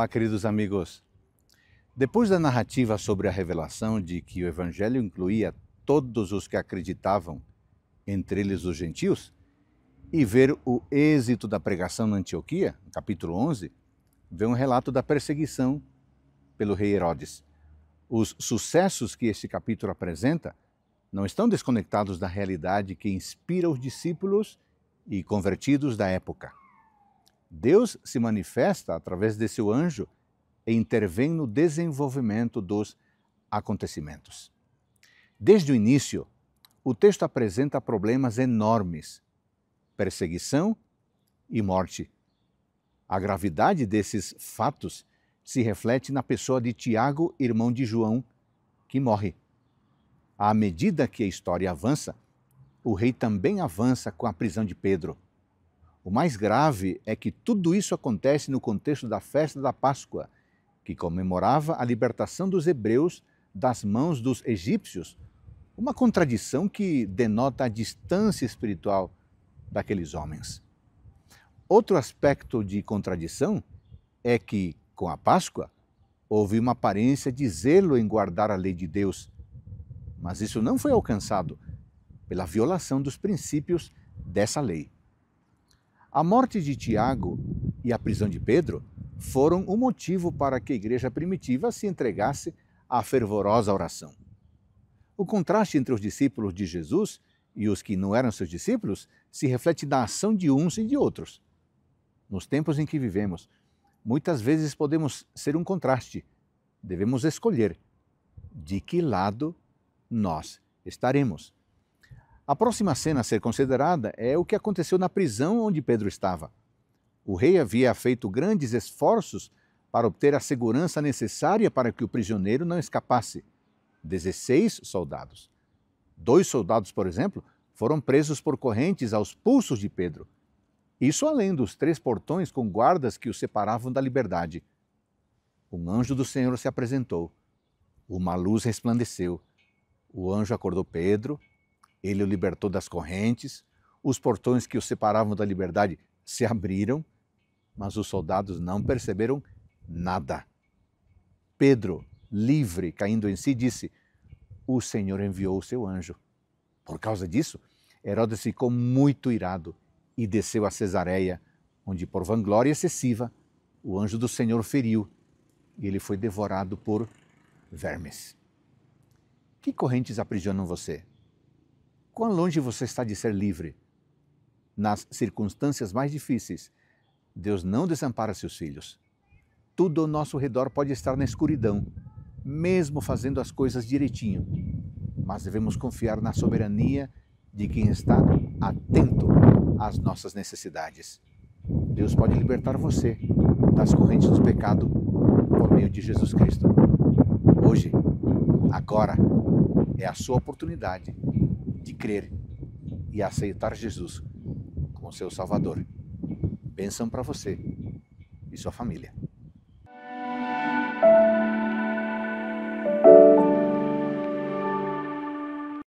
Olá, queridos amigos. Depois da narrativa sobre a revelação de que o Evangelho incluía todos os que acreditavam, entre eles os gentios, e ver o êxito da pregação na Antioquia, capítulo 11, vem um relato da perseguição pelo rei Herodes. Os sucessos que este capítulo apresenta não estão desconectados da realidade que inspira os discípulos e convertidos da época. Deus se manifesta através desse anjo e intervém no desenvolvimento dos acontecimentos. Desde o início, o texto apresenta problemas enormes: perseguição e morte. A gravidade desses fatos se reflete na pessoa de Tiago, irmão de João, que morre. À medida que a história avança, o rei também avança com a prisão de Pedro. O mais grave é que tudo isso acontece no contexto da festa da Páscoa, que comemorava a libertação dos hebreus das mãos dos egípcios, uma contradição que denota a distância espiritual daqueles homens. Outro aspecto de contradição é que, com a Páscoa, houve uma aparência de zelo em guardar a lei de Deus, mas isso não foi alcançado pela violação dos princípios dessa lei. A morte de Tiago e a prisão de Pedro foram o motivo para que a igreja primitiva se entregasse à fervorosa oração. O contraste entre os discípulos de Jesus e os que não eram seus discípulos se reflete na ação de uns e de outros. Nos tempos em que vivemos, muitas vezes podemos ser um contraste. Devemos escolher de que lado nós estaremos. A próxima cena a ser considerada é o que aconteceu na prisão onde Pedro estava. O rei havia feito grandes esforços para obter a segurança necessária para que o prisioneiro não escapasse. 16 soldados. Dois soldados, por exemplo, foram presos por correntes aos pulsos de Pedro. Isso além dos três portões com guardas que o separavam da liberdade. Um anjo do Senhor se apresentou. Uma luz resplandeceu. O anjo acordou Pedro, ele o libertou das correntes, os portões que o separavam da liberdade se abriram, mas os soldados não perceberam nada. Pedro, livre, caindo em si, disse: O Senhor enviou o seu anjo. Por causa disso, Herodes ficou muito irado e desceu a Cesareia, onde, por vanglória excessiva, o anjo do Senhor feriu e ele foi devorado por vermes. Que correntes aprisionam você? Quão longe você está de ser livre? Nas circunstâncias mais difíceis, Deus não desampara seus filhos. Tudo ao nosso redor pode estar na escuridão, mesmo fazendo as coisas direitinho. Mas devemos confiar na soberania de quem está atento às nossas necessidades. Deus pode libertar você das correntes do pecado por meio de Jesus Cristo. Hoje, agora, é a sua oportunidade de crer e aceitar Jesus como seu Salvador. Bênção para você e sua família.